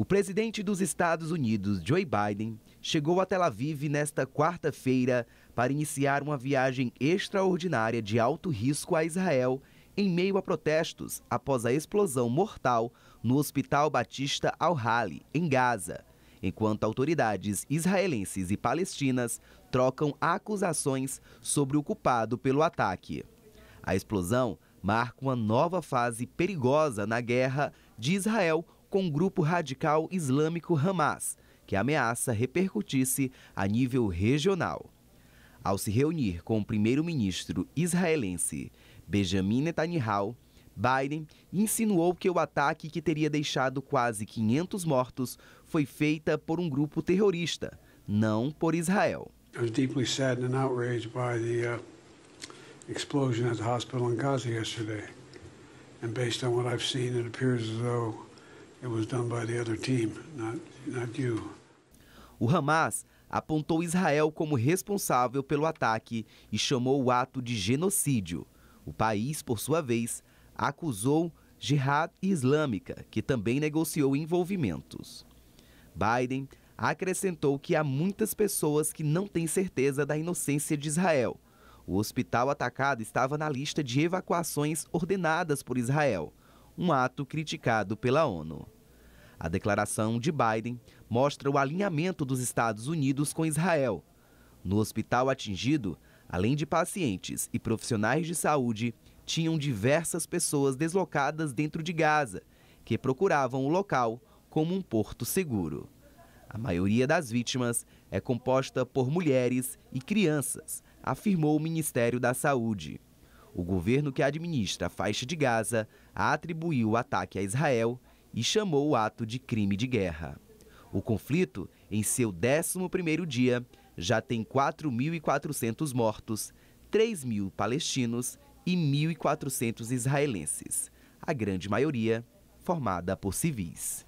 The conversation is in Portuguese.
O presidente dos Estados Unidos, Joe Biden, chegou a Tel Aviv nesta quarta-feira para iniciar uma viagem extraordinária de alto risco a Israel em meio a protestos após a explosão mortal no Hospital Batista Al-Hali, em Gaza, enquanto autoridades israelenses e palestinas trocam acusações sobre o culpado pelo ataque. A explosão marca uma nova fase perigosa na guerra de Israel com o grupo radical islâmico Hamas, que a ameaça repercutisse a nível regional. Ao se reunir com o primeiro-ministro israelense Benjamin Netanyahu, Biden insinuou que o ataque que teria deixado quase 500 mortos foi feita por um grupo terrorista, não por Israel. I was deeply saddened and outraged by explosão no uh, explosion at the hospital in Gaza yesterday. And based on what I've seen, it appears as though o Hamas apontou Israel como responsável pelo ataque e chamou o ato de genocídio. O país, por sua vez, acusou Jihad Islâmica, que também negociou envolvimentos. Biden acrescentou que há muitas pessoas que não têm certeza da inocência de Israel. O hospital atacado estava na lista de evacuações ordenadas por Israel um ato criticado pela ONU. A declaração de Biden mostra o alinhamento dos Estados Unidos com Israel. No hospital atingido, além de pacientes e profissionais de saúde, tinham diversas pessoas deslocadas dentro de Gaza, que procuravam o local como um porto seguro. A maioria das vítimas é composta por mulheres e crianças, afirmou o Ministério da Saúde. O governo que administra a faixa de Gaza atribuiu o ataque a Israel e chamou o ato de crime de guerra. O conflito, em seu 11º dia, já tem 4.400 mortos, 3.000 palestinos e 1.400 israelenses, a grande maioria formada por civis.